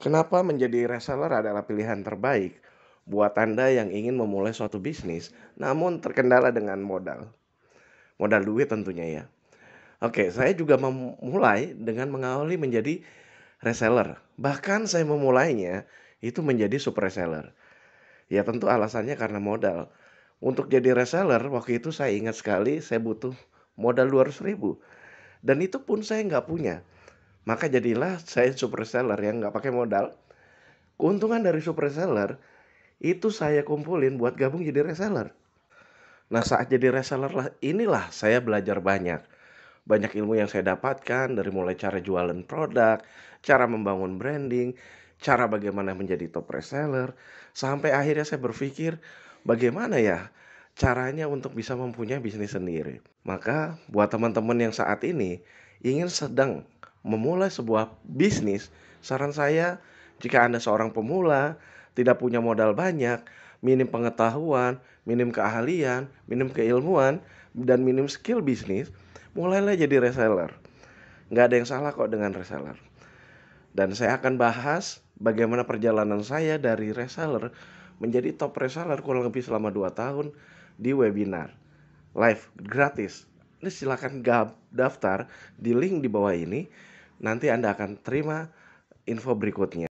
Kenapa menjadi reseller adalah pilihan terbaik buat Anda yang ingin memulai suatu bisnis namun terkendala dengan modal. Modal duit tentunya ya. Oke, saya juga memulai dengan mengawali menjadi reseller. Bahkan saya memulainya itu menjadi super reseller. Ya tentu alasannya karena modal. Untuk jadi reseller waktu itu saya ingat sekali saya butuh modal 200 ribu. Dan itu pun saya nggak punya maka jadilah saya super seller yang nggak pakai modal. Keuntungan dari super seller itu saya kumpulin buat gabung jadi reseller. Nah saat jadi reseller lah inilah saya belajar banyak. Banyak ilmu yang saya dapatkan dari mulai cara jualan produk, cara membangun branding, cara bagaimana menjadi top reseller. Sampai akhirnya saya berpikir bagaimana ya caranya untuk bisa mempunyai bisnis sendiri. Maka buat teman-teman yang saat ini ingin sedang memulai sebuah bisnis, saran saya jika Anda seorang pemula, tidak punya modal banyak, minim pengetahuan, minim keahlian, minim keilmuan, dan minim skill bisnis, mulailah jadi reseller. Nggak ada yang salah kok dengan reseller. Dan saya akan bahas bagaimana perjalanan saya dari reseller menjadi top reseller kurang lebih selama 2 tahun di webinar live gratis. Ini silahkan daftar di link di bawah ini nanti anda akan terima info berikutnya